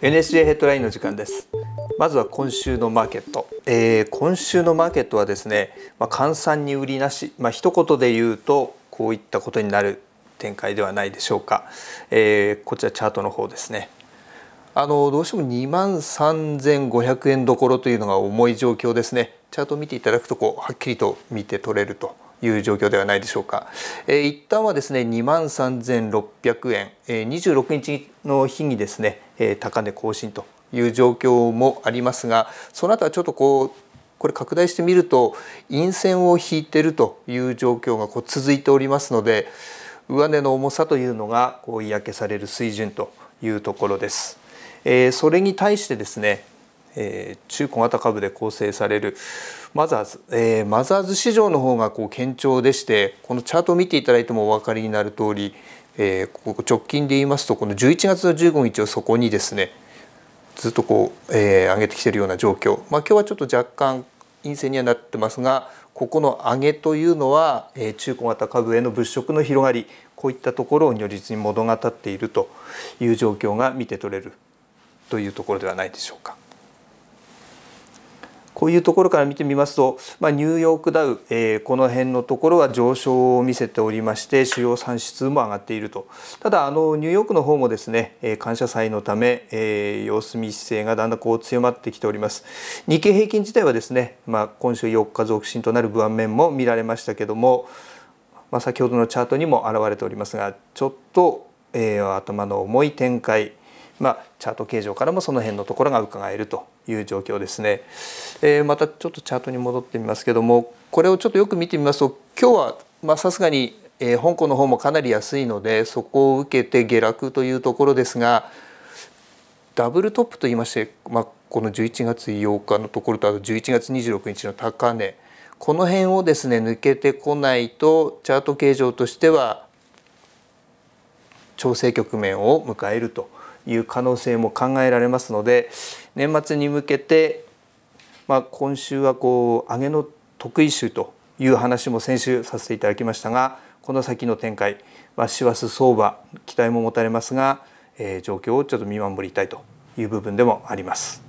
n s j ヘッドラインの時間ですまずは今週のマーケット、えー、今週のマーケットはですね、まあ、換算に売りなし、まあ一言で言うとこういったことになる展開ではないでしょうか、えー、こちらチャートの方ですねあのどうしても2万3500円どころというのが重い状況ですねチャートを見ていただくとこうはっきりと見て取れるという状況ではないでしょうか。えー、一旦はですね2万3600円、えー、26日の日にですねえ高値更新という状況もありますがその後はちょっとこうこれ拡大してみると陰線を引いてるという状況がこう続いておりますので上値の重さというのがこう嫌気される水準というところです。えそれに対してですねえー、中小型株で構成されるマザーズ、えー、マザーズ市場の方がこう堅調でしてこのチャートを見ていただいてもお分かりになる通りえー、ここ直近で言いますとこの11月の15日をそこにですねずっとこう、えー、上げてきてるような状況、まあ、今日はちょっと若干陰性にはなってますがここの上げというのは、えー、中古型株への物色の広がりこういったところを如実に物語っているという状況が見て取れるというところではないでしょうか。こういうところから見てみますと、まあ、ニューヨークダウ、えー、この辺のところは上昇を見せておりまして主要産出も上がっているとただあのニューヨークの方もですね、えー、感謝祭のため、えー、様子見姿勢がだんだんこう強まってきております日経平均自体はですね、まあ、今週4日続伸となる不安面も見られましたけども、まあ、先ほどのチャートにも表れておりますがちょっと、えー、頭の重い展開まあ、チャート形状からもその辺のところが伺えるという状況ですね。えー、またちょっとチャートに戻ってみますけどもこれをちょっとよく見てみますと今日はさすがに、えー、香港の方もかなり安いのでそこを受けて下落というところですがダブルトップといいまして、まあ、この11月8日のところとあと11月26日の高値この辺をですね抜けてこないとチャート形状としては調整局面を迎えると。いう可能性も考えられますので年末に向けて、まあ、今週はこう上げの得意週という話も先週させていただきましたがこの先の展開は師走相場期待も持たれますが、えー、状況をちょっと見守りたいという部分でもあります。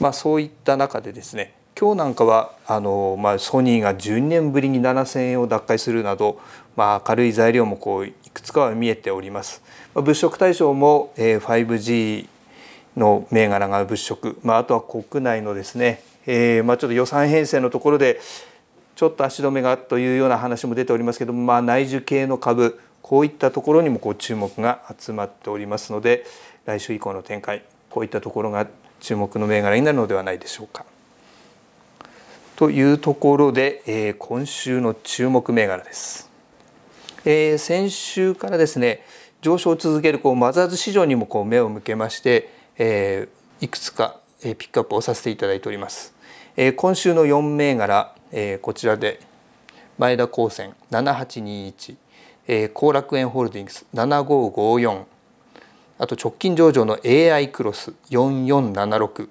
まあ、そういった中でですね今日なんかはあの、まあ、ソニーが12年ぶりに7000円を脱会するなど、まあ、明るい材料もこういくつかは見えております。まあ、物色対象も、えー、5G の銘柄が物色、まあ、あとは国内のですね、えーまあ、ちょっと予算編成のところでちょっと足止めがというような話も出ておりますけども、まあ、内需系の株こういったところにもこう注目が集まっておりますので来週以降の展開こういったところが注目の銘柄になるのではないでしょうか。というところで、えー、今週の注目銘柄です、えー、先週からですね上昇を続けるこうマザーズ市場にもこう目を向けまして、えー、いくつかピックアップをさせていただいております、えー、今週の4銘柄、えー、こちらで前田高専7821後、えー、楽園ホールディングス7554あと直近上場の AI クロス4476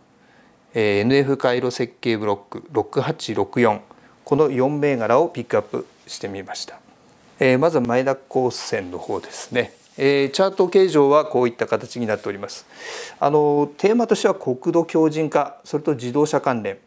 えー、NF 回路設計ブロック6864この4銘柄をピックアップしてみました、えー、まずは前田高専の方ですね、えー、チャート形状はこういった形になっておりますあのテーマとしては国土強靭化それと自動車関連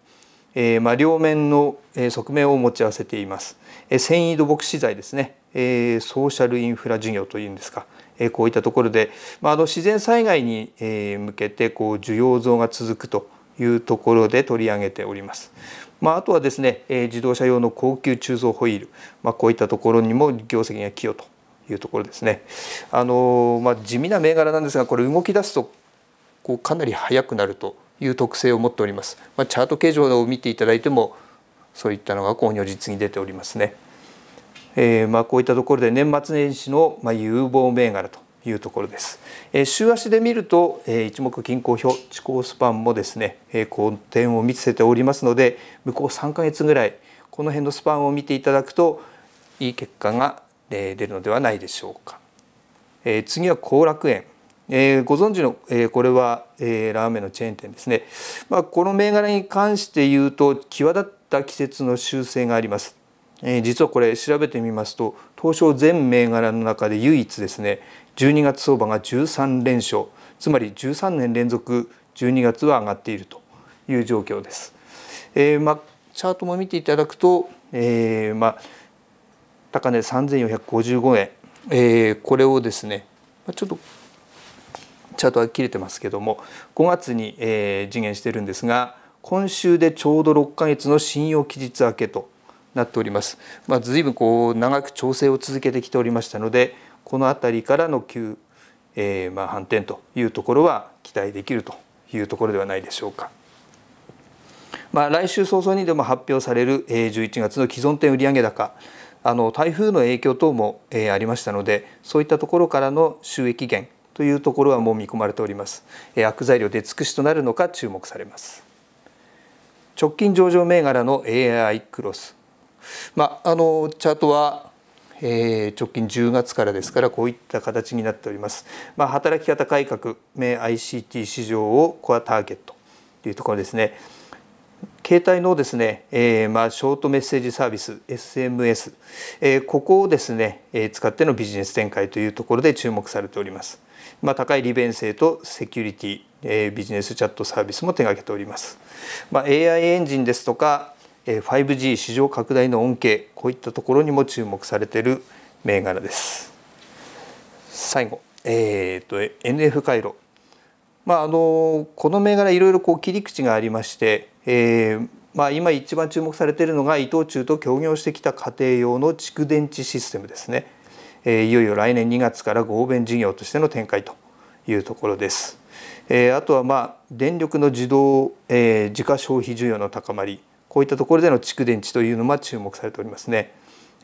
えー、まあ、両面の、えー、側面を持ち合わせています、えー、繊維土木資材ですね、えー、ソーシャルインフラ事業というんですか、えー、こういったところで、まあ、あの自然災害に、えー、向けてこう需要増が続くというところで取り上げております。まあ、あとはですね、え自動車用の高級鋳造ホイール、まあ、こういったところにも業績が寄与というところですね。あのまあ、地味な銘柄なんですがこれ動き出すとこうかなり速くなるという特性を持っております。まあ、チャート形状を見ていただいてもそういったのがこう実に出ておりますね。えー、まあこういったところで年末年始のまあ有望銘柄というところです。えー、週足で見ると、えー、一目均衡表地高スパンもですね、えー、好転を見せておりますので向こう3ヶ月ぐらいこの辺のスパンを見ていただくといい結果が、えー、出るのではないでしょうか。えー、次は後楽園。えー、ご存知の、えー、これは、えー、ラーメンのチェーン店ですね、まあ、この銘柄に関して言うと際立った季節の修正があります、え実はこれ調べてみますと東証全銘柄の中で唯一ですね、12月相場が13連勝つまり13年連続12月は上がっているという状況です。えー、まあ、チャートも見ていただくと、えー、まあ、高値3455円、えー、これをですねちょっとチャートは切れてますけども5月に、えー、次元してるんですが今週でちょうど6ヶ月の信用期日明けとなっております。まあ、ぶんこう長く調整を続けてきておりましたのでこの辺りからの急、えー、まあ反転というところは期待できるというところではないでしょうか。まあ、来週早々にでも発表される11月の既存店売上高あの台風の影響等も、えー、ありましたのでそういったところからの収益源というところはもう見込まれております、えー、悪材料で尽くしとなるのか注目されます直近上場銘柄の AI クロスまあ、あのチャートはえー、直近10月からですからこういった形になっております。まあ、働き方改革、名 ICT 市場をコアターゲットというところですね。携帯のですね、えー、まあショートメッセージサービス SMS、えー、ここをですね、えー、使ってのビジネス展開というところで注目されております。まあ、高い利便性とセキュリティ、えー、ビジネスチャットサービスも手掛けております。まあ、AI エンジンですとか 5G 市場拡大の恩恵こういったところにも注目されている銘柄です最後、えーと、と NF 回路、まあ、あのこの銘柄いろいろこう切り口がありまして、えーまあ、今一番注目されているのが伊藤忠と協業してきた家庭用の蓄電池システムですね、えー、いよいよ来年2月から合弁事業としての展開というところです、えー、あとはまあ電力の自動、えー、自家消費需要の高まりこういったところでの蓄電池というのも注目されておりますね。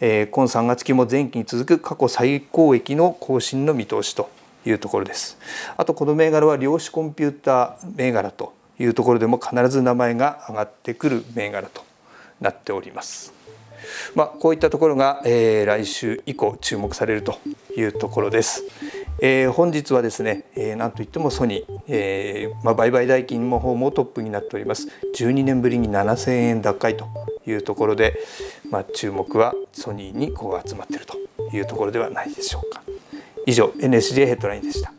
えー、今3月期も前期に続く過去最高益の更新の見通しというところです。あとこの銘柄は量子コンピューター銘柄というところでも必ず名前が上がってくる銘柄となっております。まあ、こういったところが、えー、来週以降注目されるというところです。えー、本日はですね、えー、なんといってもソニーえー、まあ、売買代金の方もトップになっております12年ぶりに7000円奪回というところで、まあ、注目はソニーにこう集まっているというところではないでしょうか以上 NSJ ヘッドラインでした